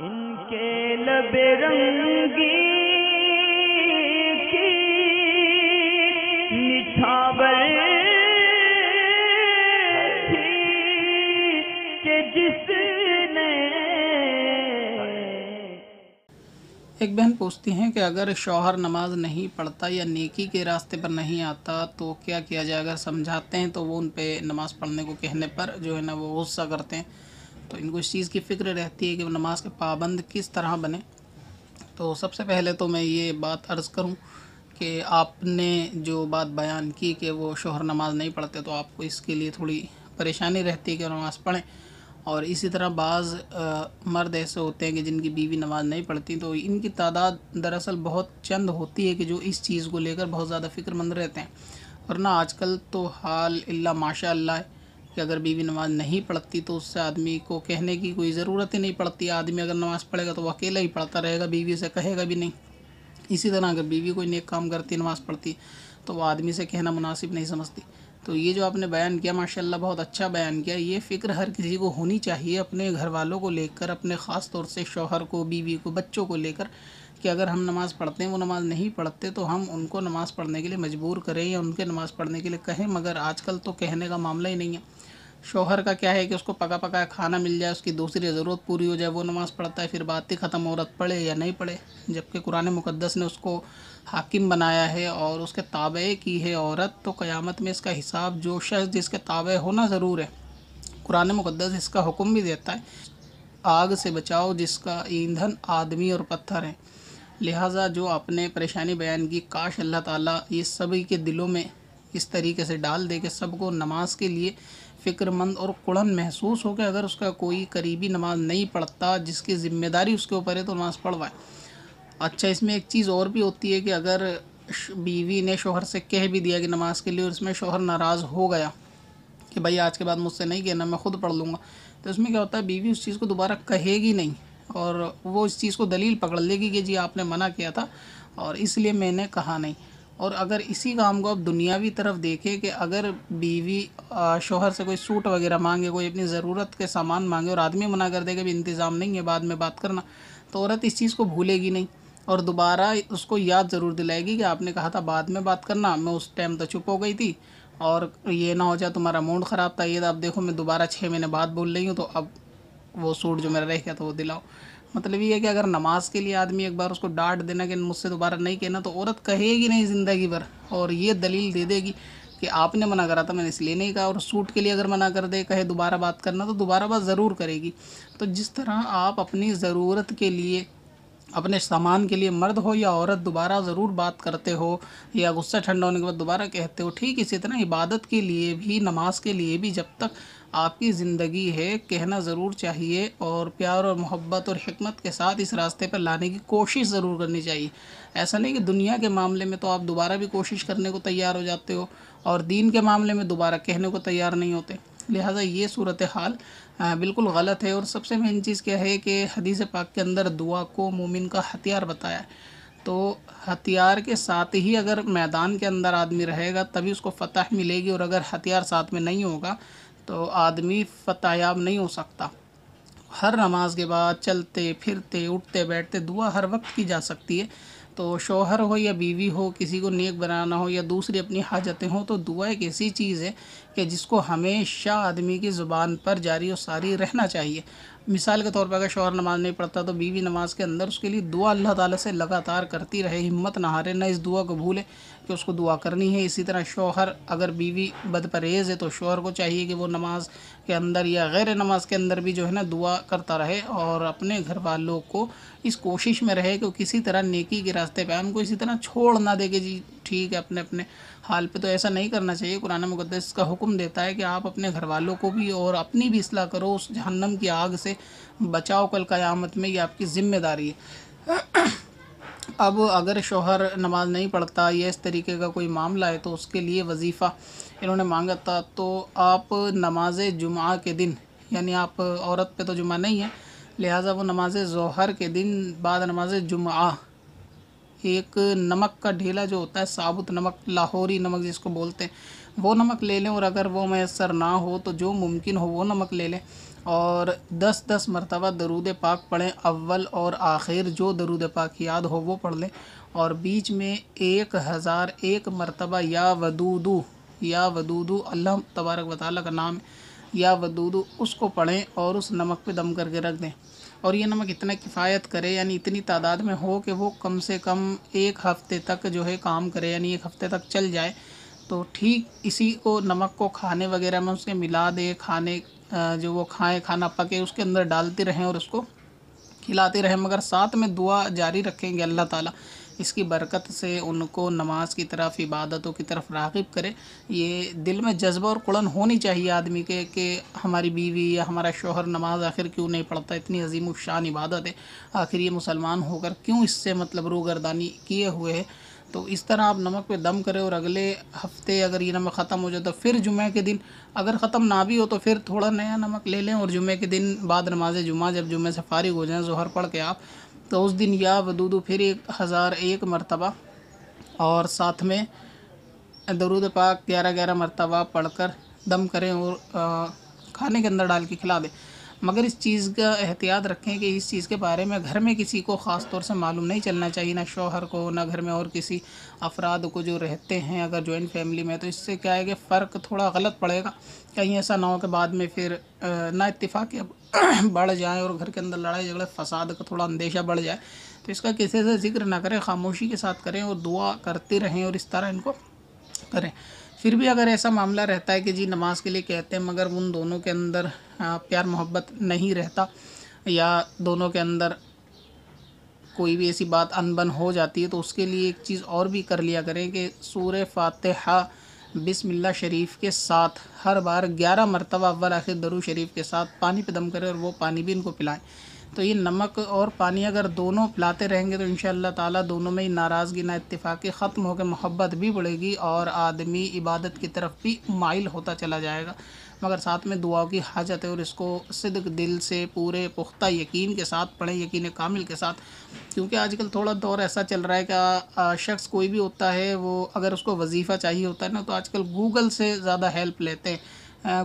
جس نے ایک بہن پوچھتی ہیں کہ اگر شوہر نماز نہیں پڑھتا یا نیکی کے راستے پر نہیں آتا تو کیا کیا جائے اگر سمجھاتے ہیں تو وہ ان پہ نماز پڑھنے کو کہنے پر جو ہے نا وہ غصہ کرتے ہیں تو ان کو اس چیز کی فکر رہتی ہے کہ وہ نماز کے پابند کس طرح بنے تو سب سے پہلے تو میں یہ بات عرض کروں کہ آپ نے جو بات بیان کی کہ وہ شوہر نماز نہیں پڑھتے تو آپ کو اس کے لیے تھوڑی پریشانی رہتی ہے کہ نماز پڑھیں اور اسی طرح بعض مرد ایسے ہوتے ہیں کہ جن کی بیوی نماز نہیں پڑھتی تو ان کی تعداد دراصل بہت چند ہوتی ہے کہ جو اس چیز کو لے کر بہت زیادہ فکر مند رہتے ہیں ورنہ آج کل تو حال اللہ ماشاء اللہ کہ اگر بیوی نماز نہیں پڑھتی تو اس سے آدمی کو کہنے کی کوئی ضرورت ہی نہیں پڑتی آدمی اگر نماز پڑھے گا تو وہ اکیلا ہی پڑھتا رہے گا بیوی سے کہے گا بھی نہیں اسی طرح اگر بیوی کوئی نیک کام کرتی نماز پڑھتی تو وہ آدمی سے کہنا مناسب نہیں سمجھتی تو یہ جو آپ نے بیان کیا ماشاءاللہ بہت اچھا بیان کیا یہ فکر ہر کسی کو ہونی چاہیے اپنے گھر والوں کو لے کر اپنے خاص طور سے شوہر کو بیوی کو بچوں کو لے کر کہ اگر ہم نماز پڑھتے ہیں وہ نماز نہیں پڑھتے تو ہم ان کو نماز پڑھنے کے لیے مجبور کریں یا ان کے نماز پڑھنے کے لیے کہیں مگر آج کل تو کہنے کا معاملہ ہی نہیں ہے شوہر کا کیا ہے کہ اس کو پکا پکا کھانا مل جائے اس کی دوسری ضرورت پوری ہو جائے وہ نماز پڑھتا ہے پھر بات ہی ختم عورت پڑھے یا نہیں پڑھے جبکہ قرآن مقدس نے اس کو حاکم بنایا ہے اور اس کے تابع کی ہے عورت تو قیامت میں اس کا حساب جو شخص جس کے تابع ہونا ضرور ہے قرآن مقدس اس کا حکم بھی دیتا ہے آگ سے بچاؤ جس کا ایندھن آدمی اور پتھر ہیں لہٰذا جو آپ نے پریشانی بیان کی کاش اللہ تعالیٰ یہ سبھی کے دلوں میں اس طریقے سے ڈال دے کہ سب کو نماز کے لیے فکر مند اور قڑن محسوس ہو کے اگر اس کا کوئی قریبی نماز نہیں پڑھتا جس کی ذمہ داری اس کے اوپر ہے تو نماز پڑھوائے اچھا اس میں ایک چیز اور بھی ہوتی ہے کہ اگر بیوی نے شوہر سے کہہ بھی دیا کہ نماز کے لیے اس میں شوہر ناراض ہو گیا کہ بھائی آج کے بعد مجھ سے نہیں کہنا میں خود پڑھ لوں گا تو اس میں کیا ہوتا ہے بیوی اس چیز کو دوبارہ کہے گی نہیں اور وہ اس چیز کو دلیل پکڑ لے گی کہ جی آپ نے منع کیا تھا اور اس لیے میں نے کہا نہیں اور اگر اسی کام کو اب دنیاوی طرف دیکھیں کہ اگر بیوی شوہر سے کوئی سوٹ وغیرہ مانگے کوئی اپنی ضرورت کے سامان مانگے اور آدمی منع کر دے کہ بھی انتظام نہیں ہے بعد میں بات کرنا تو عورت اس چیز کو بھولے گی نہیں اور دوبارہ اس کو یاد ضرور دلائے گی کہ آپ نے کہا تھا بعد میں بات کرنا میں اس ٹائم تو چپ ہو گئی تھی اور یہ نہ ہو جائے تمہارا موڈ خراب تھا یہ تھا اب دیکھو میں دوبارہ چھ مہینے بعد بھول رہی ہوں تو اب وہ سوٹ جو میرا رہ گیا تو وہ دلاؤ مطلب یہ ہے کہ اگر نماز کے لیے آدمی ایک بار اس کو ڈانٹ دینا کہ مجھ سے دوبارہ نہیں کہنا تو عورت کہے گی نہیں زندگی بھر اور یہ دلیل دے دے گی کہ آپ نے منع کرا تھا میں نے اس لیے نہیں کہا اور سوٹ کے لیے اگر منع کر دے کہے دوبارہ بات کرنا تو دوبارہ بات ضرور کرے گی تو جس طرح آپ اپنی ضرورت کے لیے اپنے سامان کے لیے مرد ہو یا عورت دوبارہ ضرور بات کرتے ہو یا غصہ ٹھنڈا ہونے کے بعد دوبارہ کہتے ہو ٹھیک اسی طرح عبادت کے لیے بھی نماز کے لیے بھی جب تک آپ کی زندگی ہے کہنا ضرور چاہیے اور پیار اور محبت اور حکمت کے ساتھ اس راستے پر لانے کی کوشش ضرور کرنی چاہیے ایسا نہیں کہ دنیا کے معاملے میں تو آپ دوبارہ بھی کوشش کرنے کو تیار ہو جاتے ہو اور دین کے معاملے میں دوبارہ کہنے کو تیار نہیں ہوتے لہٰذا یہ صورتحال بالکل غلط ہے اور سب سے مین چیز کیا ہے کہ حدیث پاک کے اندر دعا کو مومن کا ہتھیار بتایا ہے تو ہتھیار کے ساتھ ہی اگر میدان کے اندر آدمی رہے گا تبھی اس کو فتح ملے گی اور اگر ہتھیار ساتھ میں نہیں ہوگا تو آدمی فتحیاب نہیں ہو سکتا ہر نماز کے بعد چلتے پھرتے اٹھتے بیٹھتے دعا ہر وقت کی جا سکتی ہے تو شوہر ہو یا بیوی ہو کسی کو نیک بنانا ہو یا دوسری اپنی حاجتیں ہوں تو دعا ایک ایسی چیز ہے کہ جس کو ہمیشہ آدمی کی زبان پر جاری و ساری رہنا چاہیے مثال کے طور پر اگر شوہر نماز نہیں پڑھتا تو بیوی نماز کے اندر اس کے لیے دعا اللہ تعالیٰ سے لگاتار کرتی رہے ہمت نہ ہارے نہ اس دعا کو بھولے کہ اس کو دعا کرنی ہے اسی طرح شوہر اگر بیوی بد پرہیز ہے تو شوہر کو چاہیے کہ وہ نماز کے اندر یا غیر نماز کے اندر بھی جو ہے نا دعا کرتا رہے اور اپنے گھر والوں کو اس کوشش میں رہے کہ کسی طرح نیکی کے راستے پہ ہم ان کو اسی طرح چھوڑ نہ دے کہ جی ٹھیک ہے اپنے اپنے حال پہ تو ایسا نہیں کرنا چاہیے قرآن مقدس کا حکم دیتا ہے کہ آپ اپنے گھر والوں کو بھی اور اپنی بھی اصلاح کرو اس جہنم کی آگ سے بچاؤ کل قیامت میں یہ آپ کی ذمہ داری ہے اب اگر شوہر نماز نہیں پڑھتا یا اس طریقے کا کوئی معاملہ ہے تو اس کے لیے وظیفہ انہوں نے مانگا تھا تو آپ نماز جمعہ کے دن یعنی آپ عورت پہ تو جمعہ نہیں ہے لہٰذا وہ نماز ظہر کے دن بعد نماز جمعہ ایک نمک کا ڈھیلا جو ہوتا ہے ثابت نمک لاہوری نمک جس کو بولتے ہیں وہ نمک لے لیں اور اگر وہ میسر نہ ہو تو جو ممکن ہو وہ نمک لے لیں اور دس دس مرتبہ درود پاک پڑھیں اول اور آخر جو درود پاک یاد ہو وہ پڑھ لیں اور بیچ میں ایک ہزار ایک مرتبہ یا ودودو یا ودودو اللہ تبارک و تعالیٰ کا نام یا ودودو اس کو پڑھیں اور اس نمک پہ دم کر کے رکھ دیں اور یہ نمک اتنا کفایت کرے یعنی اتنی تعداد میں ہو کہ وہ کم سے کم ایک ہفتے تک جو ہے کام کرے یعنی ایک ہفتے تک چل جائے تو ٹھیک اسی کو نمک کو کھانے وغیرہ میں اس کے ملا دے کھانے جو وہ کھائیں کھانا پکے اس کے اندر ڈالتے رہیں اور اس کو کھلاتی رہیں مگر ساتھ میں دعا جاری رکھیں گے اللہ تعالیٰ اس کی برکت سے ان کو نماز کی طرف عبادتوں کی طرف راغب کرے یہ دل میں جذبہ اور قڑن ہونی چاہیے آدمی کے کہ ہماری بیوی یا ہمارا شوہر نماز آخر کیوں نہیں پڑھتا اتنی عظیم و شان عبادت ہے آخر یہ مسلمان ہو کر کیوں اس سے مطلب روگردانی کیے ہوئے ہے تو اس طرح آپ نمک پہ دم کریں اور اگلے ہفتے اگر یہ نمک ختم ہو جائے تو پھر جمعہ کے دن اگر ختم نہ بھی ہو تو پھر تھوڑا نیا نمک لے لیں اور جمعہ کے دن بعد نماز جمعہ جب جمعہ سے فارغ ہو جائیں ظہر پڑھ کے آپ تو اس دن یا ودودو پھر ایک ہزار ایک مرتبہ اور ساتھ میں درود پاک گیارہ گیارہ مرتبہ پڑھ کر دم کریں اور کھانے کے اندر ڈال کے کھلا دیں مگر اس چیز کا احتیاط رکھیں کہ اس چیز کے بارے میں گھر میں کسی کو خاص طور سے معلوم نہیں چلنا چاہیے نہ شوہر کو نہ گھر میں اور کسی افراد کو جو رہتے ہیں اگر جوائنٹ فیملی میں تو اس سے کیا ہے کہ فرق تھوڑا غلط پڑے گا کہیں ایسا نہ ہو کہ بعد میں پھر نہ اتفاق بڑھ جائیں اور گھر کے اندر لڑائی جھگڑے فساد کا تھوڑا اندیشہ بڑھ جائے تو اس کا کسی سے ذکر نہ کریں خاموشی کے ساتھ کریں اور دعا کرتے رہیں اور اس طرح ان کو کریں پھر بھی اگر ایسا معاملہ رہتا ہے کہ جی نماز کے لیے کہتے ہیں مگر ان دونوں کے اندر پیار محبت نہیں رہتا یا دونوں کے اندر کوئی بھی ایسی بات انبن ہو جاتی ہے تو اس کے لیے ایک چیز اور بھی کر لیا کریں کہ سور فاتحہ بسم اللہ شریف کے ساتھ ہر بار گیارہ مرتبہ اول آخر درو شریف کے ساتھ پانی پہ دم کریں اور وہ پانی بھی ان کو پلائیں تو یہ نمک اور پانی اگر دونوں پلاتے رہیں گے تو انشاءاللہ تعالی دونوں میں ہی ناراضگی نہ اتفاقی ختم ہو کے محبت بھی بڑھے گی اور آدمی عبادت کی طرف بھی مائل ہوتا چلا جائے گا مگر ساتھ میں دعاؤں کی حاجت ہے اور اس کو صدق دل سے پورے پختہ یقین کے ساتھ پڑھیں یقین کامل کے ساتھ کیونکہ آج کل تھوڑا دور ایسا چل رہا ہے کہ شخص کوئی بھی ہوتا ہے وہ اگر اس کو وظیفہ چاہیے ہوتا ہے نا تو آج کل گوگل سے زیادہ ہیلپ لیتے ہیں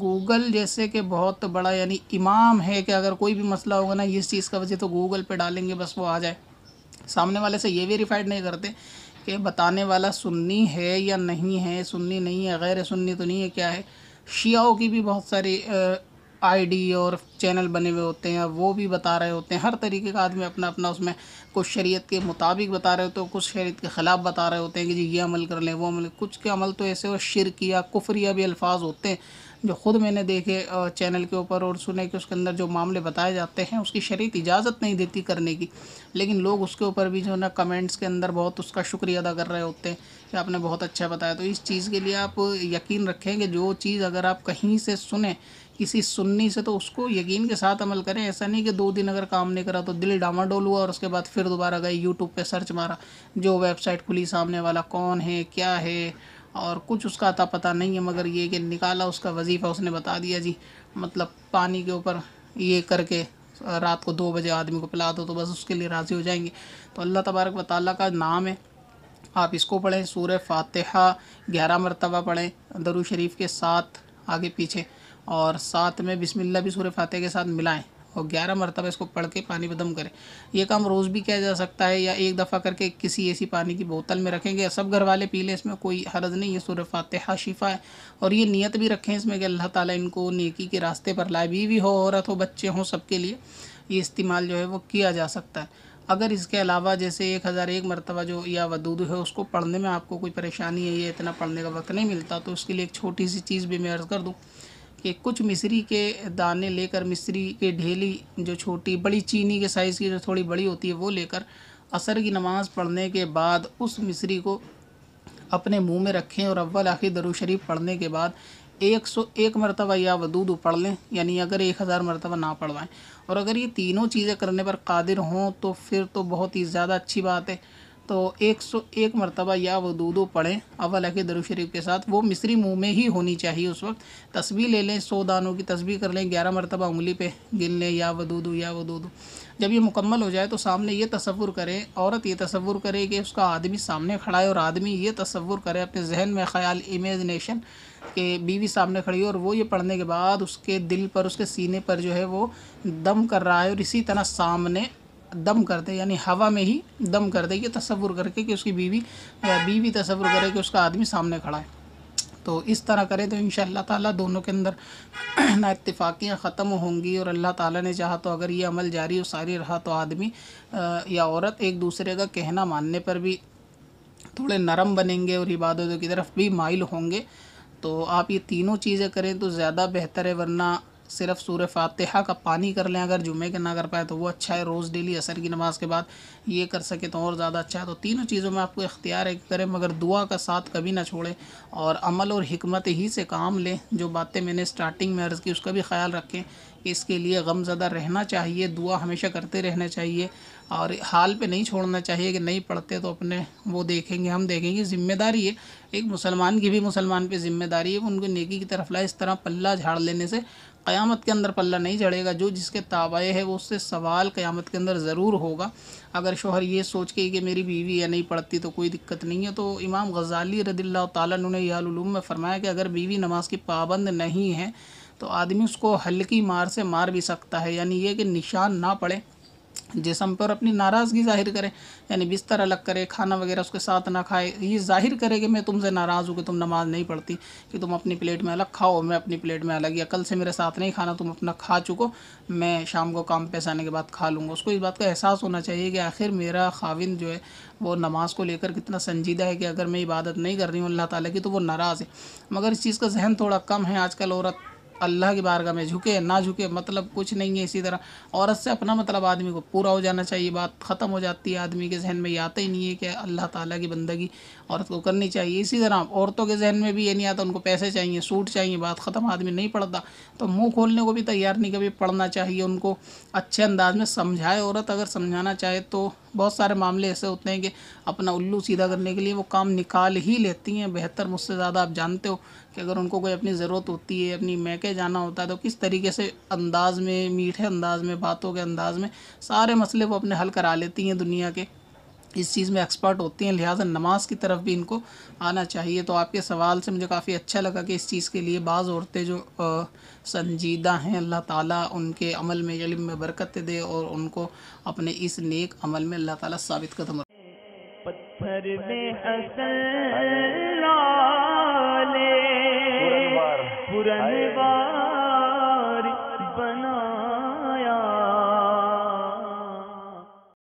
گوگل جیسے کہ بہت بڑا یعنی امام ہے کہ اگر کوئی بھی مسئلہ ہوگا نا اس چیز کا وجہ تو گوگل پہ ڈالیں گے بس وہ آ جائے سامنے والے سے یہ بھی نہیں کرتے کہ بتانے والا سنی ہے یا نہیں ہے سنی نہیں ہے غیر سنی تو نہیں ہے کیا ہے شیعوں کی بھی بہت ساری آئی ڈی اور چینل بنے ہوئے ہوتے ہیں وہ بھی بتا رہے ہوتے ہیں ہر طریقے کا آدمی اپنا اپنا اس میں کچھ شریعت کے مطابق بتا رہے ہوتے ہیں کچھ شریعت کے خلاف بتا رہے ہوتے ہیں کہ جی یہ عمل کر لیں وہ عمل کچھ کے عمل تو ایسے اور شرکیہ یا بھی الفاظ ہوتے ہیں جو خود میں نے دیکھے چینل کے اوپر اور سنے کہ اس کے اندر جو معاملے بتائے جاتے ہیں اس کی شریعت اجازت نہیں دیتی کرنے کی لیکن لوگ اس کے اوپر بھی جو ہے نا کمنٹس کے اندر بہت اس کا شکریہ ادا کر رہے ہوتے ہیں کہ آپ نے بہت اچھا بتایا تو اس چیز کے لیے آپ یقین رکھیں کہ جو چیز اگر آپ کہیں سے سنیں کسی سننی سے تو اس کو یقین کے ساتھ عمل کریں ایسا نہیں کہ دو دن اگر کام نہیں کرا تو دل ڈاما ڈول ہوا اور اس کے بعد پھر دوبارہ گئے یوٹیوب پہ سرچ مارا جو ویب سائٹ کھلی سامنے والا کون ہے کیا ہے اور کچھ اس کا عطا پتہ نہیں ہے مگر یہ کہ نکالا اس کا وظیفہ اس نے بتا دیا جی مطلب پانی کے اوپر یہ کر کے رات کو دو بجے آدمی کو پلا دو تو بس اس کے لیے راضی ہو جائیں گے تو اللہ تبارک و تعالیٰ کا نام ہے آپ اس کو پڑھیں سورہ فاتحہ گیارہ مرتبہ پڑھیں درو شریف کے ساتھ آگے پیچھے اور ساتھ میں بسم اللہ بھی سورہ فاتح کے ساتھ ملائیں اور گیارہ مرتبہ اس کو پڑھ کے پانی بدم کریں یہ کام روز بھی کیا جا سکتا ہے یا ایک دفعہ کر کے کسی ایسی پانی کی بوتل میں رکھیں گے سب گھر والے پی لیں اس میں کوئی حرض نہیں یہ سورہ فاتحہ شفا ہے اور یہ نیت بھی رکھیں اس میں کہ اللہ تعالیٰ ان کو نیکی کے راستے پر لائے بیوی ہو عورت ہو بچے ہوں سب کے لیے یہ استعمال جو ہے وہ کیا جا سکتا ہے اگر اس کے علاوہ جیسے ایک ہزار ایک مرتبہ جو یا ودود ہے اس کو پڑھنے میں آپ کو کوئی پریشانی ہے یہ اتنا پڑھنے کا وقت نہیں ملتا تو اس کے لیے ایک چھوٹی سی چیز بھی میں عرض کر دوں کہ کچھ مصری کے دانے لے کر مصری کے ڈھیلی جو چھوٹی بڑی چینی کے سائز کی جو تھوڑی بڑی ہوتی ہے وہ لے کر عصر کی نماز پڑھنے کے بعد اس مصری کو اپنے منہ میں رکھیں اور اول آخر درو شریف پڑھنے کے بعد ایک سو ایک مرتبہ یا ودود پڑھ لیں یعنی اگر ایک ہزار مرتبہ نہ پڑھوائیں اور اگر یہ تینوں چیزیں کرنے پر قادر ہوں تو پھر تو بہت ہی زیادہ اچھی بات ہے تو ایک سو ایک مرتبہ یا دو دو پڑھیں اول کے شریف کے ساتھ وہ مصری منہ میں ہی ہونی چاہیے اس وقت تسبیح لے لیں سو دانوں کی تسبیح کر لیں گیارہ مرتبہ انگلی پہ گن لیں یا وہ دو یا وہ دو جب یہ مکمل ہو جائے تو سامنے یہ تصور کرے عورت یہ تصور کرے کہ اس کا آدمی سامنے کھڑا ہے اور آدمی یہ تصور کرے اپنے ذہن میں خیال امیجنیشن کہ بیوی سامنے کھڑی ہو اور وہ یہ پڑھنے کے بعد اس کے دل پر اس کے سینے پر جو ہے وہ دم کر رہا ہے اور اسی طرح سامنے دم کر دے یعنی ہوا میں ہی دم کر دے یہ تصور کر کے کہ اس کی بیوی بیوی تصور کرے کہ اس کا آدمی سامنے کھڑا ہے تو اس طرح کرے تو ان شاء تعالیٰ دونوں کے اندر نا اتفاقیاں ختم ہوں گی اور اللہ تعالیٰ نے چاہا تو اگر یہ عمل جاری و ساری رہا تو آدمی یا عورت ایک دوسرے کا کہنا ماننے پر بھی تھوڑے نرم بنیں گے اور عبادتوں کی طرف بھی مائل ہوں گے تو آپ یہ تینوں چیزیں کریں تو زیادہ بہتر ہے ورنہ صرف سورہ فاتحہ کا پانی کر لیں اگر جمعے کے نہ کر پائے تو وہ اچھا ہے روز ڈیلی عصر کی نماز کے بعد یہ کر سکے تو اور زیادہ اچھا ہے تو تینوں چیزوں میں آپ کو اختیار ہے کریں مگر دعا کا ساتھ کبھی نہ چھوڑیں اور عمل اور حکمت ہی سے کام لیں جو باتیں میں نے اسٹارٹنگ میں عرض کی اس کا بھی خیال رکھیں اس کے لیے غم زدہ رہنا چاہیے دعا ہمیشہ کرتے رہنا چاہیے اور حال پہ نہیں چھوڑنا چاہیے کہ نہیں پڑھتے تو اپنے وہ دیکھیں گے ہم دیکھیں گے ذمہ داری ہے ایک مسلمان کی بھی مسلمان پہ ذمہ داری ہے ان کو نیکی کی طرف لائے اس طرح پلہ جھاڑ لینے سے قیامت کے اندر پلہ نہیں جڑے گا جو جس کے تابعے ہے وہ اس سے سوال قیامت کے اندر ضرور ہوگا اگر شوہر یہ سوچ کے کہ میری بیوی ہے نہیں پڑھتی تو کوئی دقت نہیں ہے تو امام غزالی رضی اللہ تعالیٰ نے یہ علوم میں فرمایا کہ اگر بیوی نماز کی پابند نہیں ہے تو آدمی اس کو ہلکی مار سے مار بھی سکتا ہے یعنی یہ کہ نشان نہ پڑے جسم پر اپنی ناراضگی ظاہر کرے یعنی بستر الگ کرے کھانا وغیرہ اس کے ساتھ نہ کھائے یہ ظاہر کرے کہ میں تم سے ناراض ہوں کہ تم نماز نہیں پڑھتی کہ تم اپنی پلیٹ میں الگ کھاؤ میں اپنی پلیٹ میں الگ یا کل سے میرے ساتھ نہیں کھانا تم اپنا کھا چکو میں شام کو کام پیسے آنے کے بعد کھا لوں گا اس کو اس بات کا احساس ہونا چاہیے کہ آخر میرا خاوند جو ہے وہ نماز کو لے کر کتنا سنجیدہ ہے کہ اگر میں عبادت نہیں کر رہی ہوں اللہ تعالیٰ کی تو وہ ناراض ہے مگر اس چیز کا ذہن تھوڑا کم ہے آج کل عورت اللہ کی بارگاہ میں جھکے نہ جھکے مطلب کچھ نہیں ہے اسی طرح عورت سے اپنا مطلب آدمی کو پورا ہو جانا چاہیے بات ختم ہو جاتی ہے آدمی کے ذہن میں یہ آتا ہی نہیں ہے کہ اللہ تعالیٰ کی بندگی عورت کو کرنی چاہیے اسی طرح عورتوں کے ذہن میں بھی یہ نہیں آتا ان کو پیسے چاہیے سوٹ چاہیے بات ختم آدمی نہیں پڑھتا تو منہ کھولنے کو بھی تیار نہیں کبھی پڑھنا چاہیے ان کو اچھے انداز میں سمجھائے عورت اگر سمجھانا چاہے تو بہت سارے معاملے ایسے ہوتے ہیں کہ اپنا الو سیدھا کرنے کے لیے وہ کام نکال ہی لیتی ہیں بہتر مجھ سے زیادہ آپ جانتے ہو کہ اگر ان کو کوئی اپنی ضرورت ہوتی ہے اپنی میکے جانا ہوتا ہے تو کس طریقے سے انداز میں میٹھے انداز میں باتوں کے انداز میں سارے مسئلے وہ اپنے حل کرا لیتی ہیں دنیا کے اس چیز میں ایکسپرٹ ہوتی ہیں لہٰذا نماز کی طرف بھی ان کو آنا چاہیے تو آپ کے سوال سے مجھے کافی اچھا لگا کہ اس چیز کے لیے بعض عورتیں جو سنجیدہ ہیں اللہ تعالیٰ ان کے عمل میں علم میں برکت دے اور ان کو اپنے اس نیک عمل میں اللہ تعالیٰ ثابت قدم پتھر میں حسن پرنبار